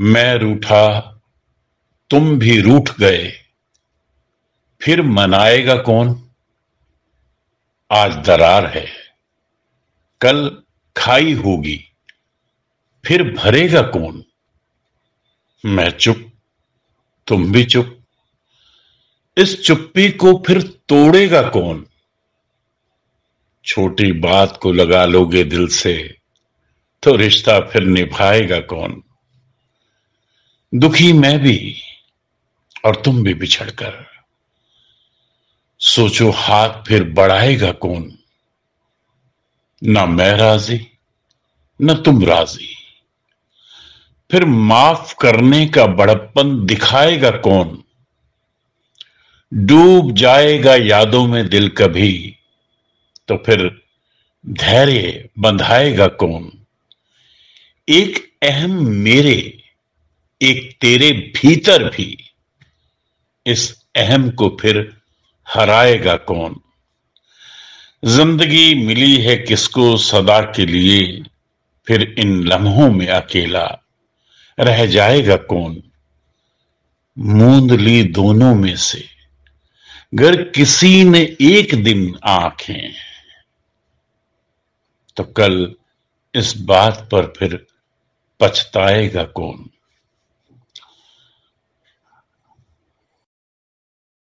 मैं रूठा तुम भी रूठ गए फिर मनाएगा कौन आज दरार है कल खाई होगी फिर भरेगा कौन मैं चुप तुम भी चुप इस चुप्पी को फिर तोड़ेगा कौन छोटी बात को लगा लोगे दिल से तो रिश्ता फिर निभाएगा कौन दुखी मैं भी और तुम भी बिछड़कर सोचो हाथ फिर बढ़ाएगा कौन ना मैं राजी ना तुम राजी फिर माफ करने का बड़प्पन दिखाएगा कौन डूब जाएगा यादों में दिल कभी तो फिर धैर्य बंधाएगा कौन एक अहम मेरे एक तेरे भीतर भी इस अहम को फिर हराएगा कौन जिंदगी मिली है किसको सदा के लिए फिर इन लम्हों में अकेला रह जाएगा कौन मूंद ली दोनों में से अगर किसी ने एक दिन आंखें तो कल इस बात पर फिर पछताएगा कौन